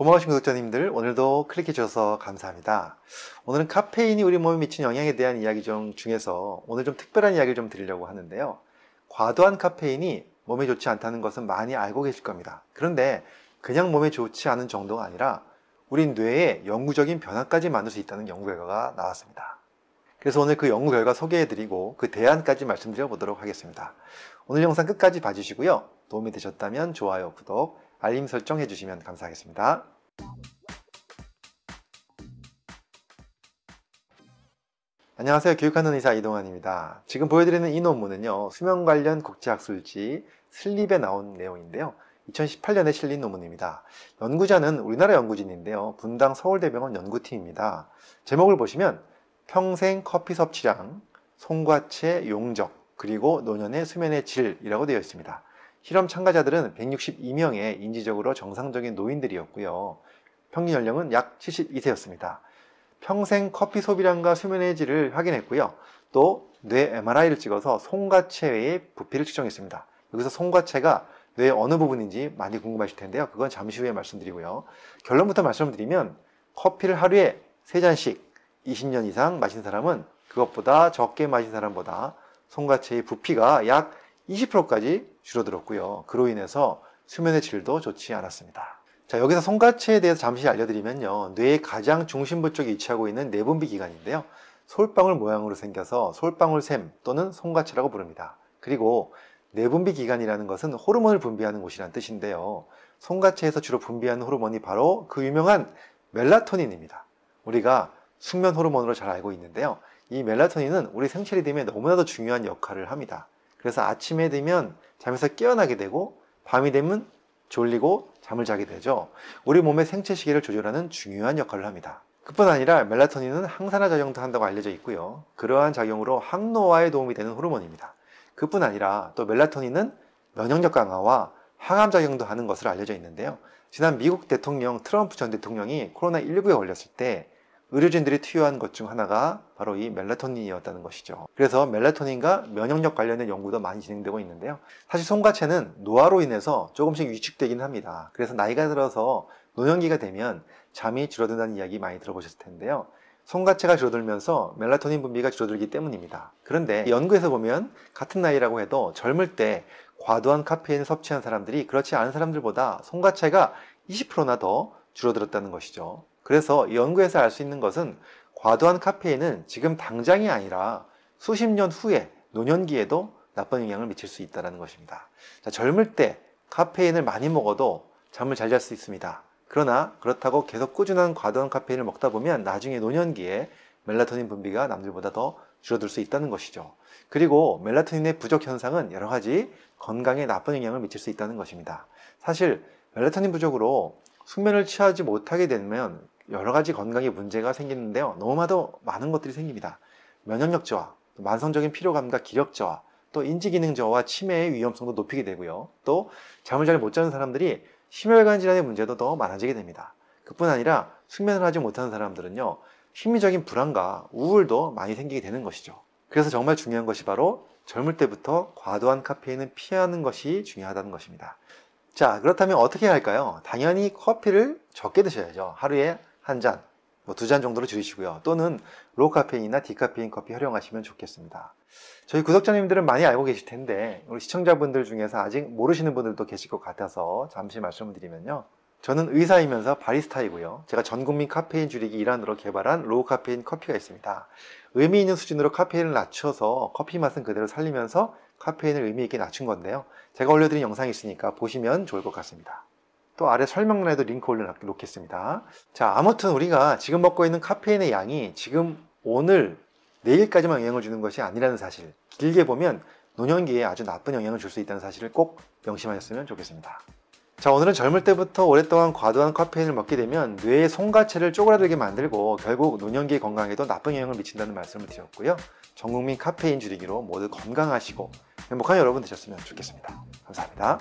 고마우신 구독자님들 오늘도 클릭해 주셔서 감사합니다. 오늘은 카페인이 우리 몸에 미치는 영향에 대한 이야기 중, 중에서 오늘 좀 특별한 이야기를 좀 드리려고 하는데요. 과도한 카페인이 몸에 좋지 않다는 것은 많이 알고 계실 겁니다. 그런데 그냥 몸에 좋지 않은 정도가 아니라 우리 뇌에 영구적인 변화까지 만들 수 있다는 연구 결과가 나왔습니다. 그래서 오늘 그 연구 결과 소개해드리고 그 대안까지 말씀드려 보도록 하겠습니다. 오늘 영상 끝까지 봐주시고요. 도움이 되셨다면 좋아요, 구독, 알림 설정 해주시면 감사하겠습니다. 안녕하세요. 교육하는 의사 이동환입니다. 지금 보여드리는 이 논문은요. 수면 관련 국제학술지 슬립에 나온 내용인데요. 2018년에 실린 논문입니다. 연구자는 우리나라 연구진인데요. 분당 서울대병원 연구팀입니다. 제목을 보시면 평생 커피 섭취량, 송과체 용적, 그리고 노년의 수면의 질이라고 되어 있습니다. 실험 참가자들은 162명의 인지적으로 정상적인 노인들이었고요. 평균 연령은 약 72세였습니다. 평생 커피 소비량과 수면의 질을 확인했고요. 또 뇌 MRI를 찍어서 송과체의 부피를 측정했습니다. 여기서 송과체가 뇌의 어느 부분인지 많이 궁금하실 텐데요. 그건 잠시 후에 말씀드리고요. 결론부터 말씀드리면 커피를 하루에 3잔씩 20년 이상 마신 사람은 그것보다 적게 마신 사람보다 송과체의 부피가 약 20%까지 줄어들었고요. 그로 인해서 수면의 질도 좋지 않았습니다. 자, 여기서 손가체에 대해서 잠시 알려드리면요. 뇌의 가장 중심부 쪽에 위치하고 있는 내분비 기관인데요. 솔방울 모양으로 생겨서 솔방울샘 또는 손가체라고 부릅니다. 그리고 내분비 기관이라는 것은 호르몬을 분비하는 곳이라는 뜻인데요. 손가체에서 주로 분비하는 호르몬이 바로 그 유명한 멜라토닌입니다. 우리가 숙면 호르몬으로 잘 알고 있는데요. 이 멜라토닌은 우리 생체 리듬에 너무나도 중요한 역할을 합니다. 그래서 아침에 되면 잠에서 깨어나게 되고 밤이 되면 졸리고 잠을 자게 되죠. 우리 몸의 생체 시계를 조절하는 중요한 역할을 합니다. 그뿐 아니라 멜라토닌은 항산화 작용도 한다고 알려져 있고요. 그러한 작용으로 항노화에 도움이 되는 호르몬입니다. 그뿐 아니라 또 멜라토닌은 면역력 강화와 항암 작용도 하는 것으로 알려져 있는데요. 지난 미국 대통령 트럼프 전 대통령이 코로나19에 걸렸을 때 의료진들이 투여한 것 중 하나가 바로 이 멜라토닌이었다는 것이죠. 그래서 멜라토닌과 면역력 관련된 연구도 많이 진행되고 있는데요. 사실 손과체는 노화로 인해서 조금씩 위축되긴 합니다. 그래서 나이가 들어서 노년기가 되면 잠이 줄어든다는 이야기 많이 들어보셨을 텐데요. 손가체가 줄어들면서 멜라토닌 분비가 줄어들기 때문입니다. 그런데 연구에서 보면 같은 나이라고 해도 젊을 때 과도한 카페인을 섭취한 사람들이 그렇지 않은 사람들보다 손가체가 20%나 더 줄어들었다는 것이죠. 그래서 연구에서 알 수 있는 것은 과도한 카페인은 지금 당장이 아니라 수십 년 후에 노년기에도 나쁜 영향을 미칠 수 있다는 것입니다. 자, 젊을 때 카페인을 많이 먹어도 잠을 잘 잘 수 있습니다. 그러나 그렇다고 계속 꾸준한 과도한 카페인을 먹다 보면 나중에 노년기에 멜라토닌 분비가 남들보다 더 줄어들 수 있다는 것이죠. 그리고 멜라토닌의 부족 현상은 여러 가지 건강에 나쁜 영향을 미칠 수 있다는 것입니다. 사실 멜라토닌 부족으로 숙면을 취하지 못하게 되면 여러 가지 건강에 문제가 생기는데요. 너무나도 많은 것들이 생깁니다. 면역력 저하, 만성적인 피로감과 기력 저하, 또 인지기능 저하와 치매의 위험성도 높이게 되고요. 또 잠을 잘 못 자는 사람들이 심혈관 질환의 문제도 더 많아지게 됩니다. 그뿐 아니라 숙면을 하지 못하는 사람들은요. 심리적인 불안과 우울도 많이 생기게 되는 것이죠. 그래서 정말 중요한 것이 바로 젊을 때부터 과도한 카페인은 피하는 것이 중요하다는 것입니다. 자, 그렇다면 어떻게 해야 할까요? 당연히 커피를 적게 드셔야죠. 하루에 한 잔, 뭐 두 잔 정도로 줄이시고요. 또는 로카페인이나 디카페인 커피 활용하시면 좋겠습니다. 저희 구독자님들은 많이 알고 계실 텐데 우리 시청자분들 중에서 아직 모르시는 분들도 계실 것 같아서 잠시 말씀을 드리면요. 저는 의사이면서 바리스타이고요. 제가 전국민 카페인 줄이기 일환으로 개발한 로우 카페인 커피가 있습니다. 의미 있는 수준으로 카페인을 낮춰서 커피 맛은 그대로 살리면서 카페인을 의미 있게 낮춘 건데요. 제가 올려드린 영상이 있으니까 보시면 좋을 것 같습니다. 또 아래 설명란에도 링크 올려놓겠습니다. 자, 아무튼 우리가 지금 먹고 있는 카페인의 양이 지금 오늘 내일까지만 영향을 주는 것이 아니라는 사실. 길게 보면 노년기에 아주 나쁜 영향을 줄 수 있다는 사실을 꼭 명심하셨으면 좋겠습니다. 자, 오늘은 젊을 때부터 오랫동안 과도한 카페인을 먹게 되면 뇌의 송가체를 쪼그라들게 만들고 결국 노년기 건강에도 나쁜 영향을 미친다는 말씀을 드렸고요. 전 국민 카페인 줄이기로 모두 건강하시고 행복한 여러분 되셨으면 좋겠습니다. 감사합니다.